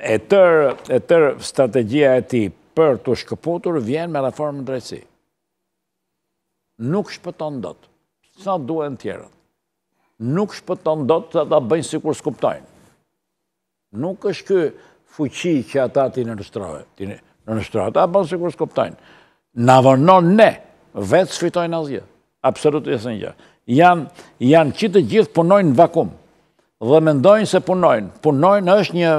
E tërë strategia e ti për të shkëputur vjen me reformë në drejtësi. Nuk shpëton dot, të. Sa duhet në Nuk shpëton dot të ata bëjnë si kur s'kuptojnë. Nuk është kë fuqi që ata ti në nështrojë. Ti në nështrojë, ata bëjnë si kur s'kuptojnë. Në vërnon ne, vetë shfitojnë azje. Absolutë jesë një Janë që të gjithë punojnë në vakumë dhe mendojnë se punojnë. Punojnë është një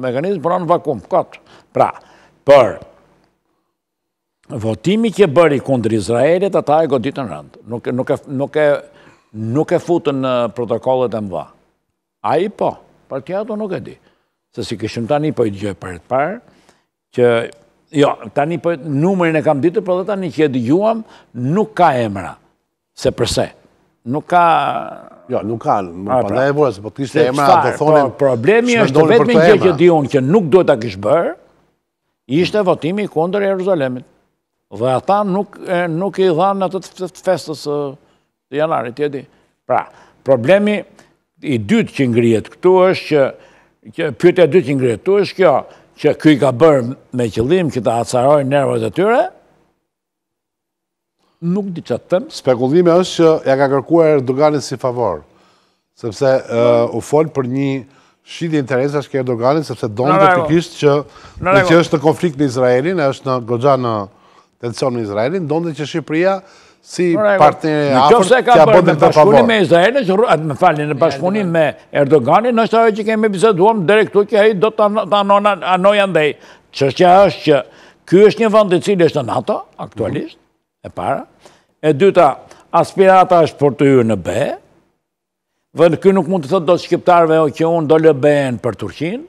mekanizm pranë vakum, këtë. Pra, për votimi që bëri kundër Izraelit, ata e goditën rëndë. Nuk e futën në protokollet e mba. A i po, për nuk e di. Se si këshëm tani po i gjëjë për e të parë, që, jo, tani po numërin e kam ditë, për dhe tani që e dhjuam, nuk ka emra. Se përse? Përse? nuk ka... Jo, nuk ka, Më pra, pra. da e vore, se po po, për të kishtë e emra, do thonin... Problemi është vetëm një që di unë që nuk do të kishë bërë, ishte votimi kondër Jeruzalemit. Dhe ata nuk i dhanë në të festës të janarit, tjedi. Pra, problemi i dytë që ngrijet këtu është që Pyte e dytë që ngrijet këtu është kjo, që kuj ka bërë me qëllim që t'a atësarojnë nervët e tyre, nuk di që të Spekullime është që ja ka kërkuar Erdoganit si favor, sepse uh, u folë për një shqidi interesa shkë Erdoganit, sepse donë të të kishtë që në që është në konflikt në Izraelin, është në gogja në tension në Izraelin, donë të që Shqipëria si partnere e afrë që ja bëndë në të pavor. Në bashkëpunim me Izraelin, që rrë, me falin, në bashkëpunim me Erdoganit, në është ajo që kemi biseduam dhe këtu që aji do të anoj andej. Që është që kjo është një vëndë i cilë është në NATO, aktualisht, e para. E dyta, aspirata është për të jurë në B, dhe në kënë nuk mund të thëtë do shqiptarve o që unë do lë B-në për Turqinë,